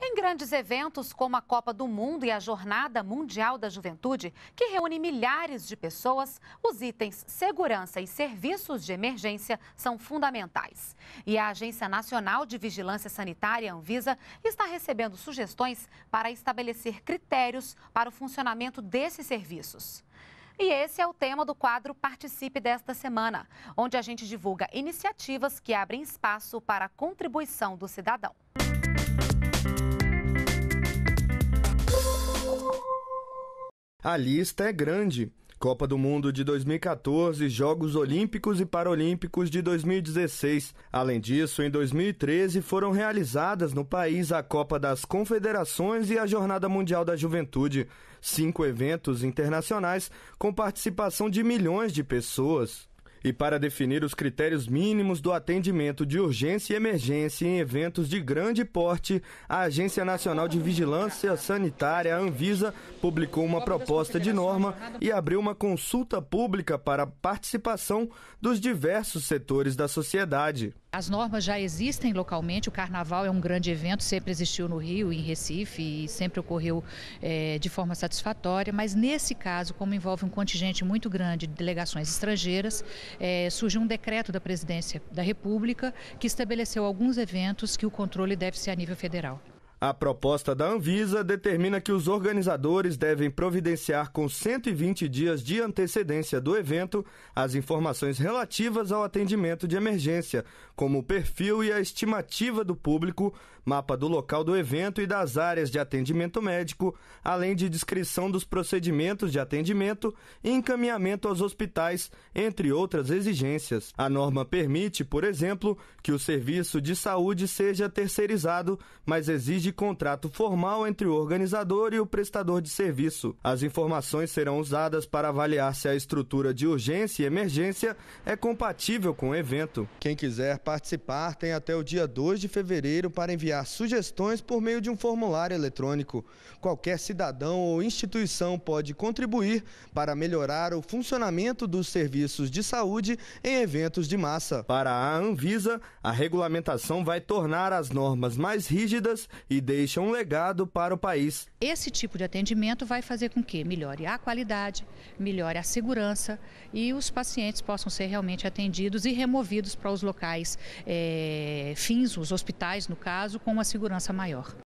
Em grandes eventos como a Copa do Mundo e a Jornada Mundial da Juventude, que reúne milhares de pessoas, os itens segurança e serviços de emergência são fundamentais. E a Agência Nacional de Vigilância Sanitária, Anvisa, está recebendo sugestões para estabelecer critérios para o funcionamento desses serviços. E esse é o tema do quadro Participe desta semana, onde a gente divulga iniciativas que abrem espaço para a contribuição do cidadão. A lista é grande. Copa do Mundo de 2014, Jogos Olímpicos e Paralímpicos de 2016. Além disso, em 2013 foram realizadas no país a Copa das Confederações e a Jornada Mundial da Juventude, cinco eventos internacionais com participação de milhões de pessoas e para definir os critérios mínimos do atendimento de urgência e emergência em eventos de grande porte, a Agência Nacional de Vigilância Sanitária, Anvisa, publicou uma proposta de norma e abriu uma consulta pública para a participação dos diversos setores da sociedade. As normas já existem localmente, o carnaval é um grande evento, sempre existiu no Rio, em Recife, e sempre ocorreu é, de forma satisfatória, mas nesse caso, como envolve um contingente muito grande de delegações estrangeiras, é, eh, surgiu um decreto da Presidência da República que estabeleceu alguns eventos que o controle deve ser a nível federal. A proposta da Anvisa determina que os organizadores devem providenciar com 120 dias de antecedência do evento as informações relativas ao atendimento de emergência, como o perfil e a estimativa do público, mapa do local do evento e das áreas de atendimento médico, além de descrição dos procedimentos de atendimento e encaminhamento aos hospitais, entre outras exigências. A norma permite, por exemplo, que o serviço de saúde seja terceirizado, mas exige de contrato formal entre o organizador e o prestador de serviço. As informações serão usadas para avaliar se a estrutura de urgência e emergência é compatível com o evento. Quem quiser participar tem até o dia 2 de fevereiro para enviar sugestões por meio de um formulário eletrônico. Qualquer cidadão ou instituição pode contribuir para melhorar o funcionamento dos serviços de saúde em eventos de massa. Para a Anvisa, a regulamentação vai tornar as normas mais rígidas e deixa um legado para o país. Esse tipo de atendimento vai fazer com que melhore a qualidade, melhore a segurança e os pacientes possam ser realmente atendidos e removidos para os locais é, fins, os hospitais, no caso, com uma segurança maior.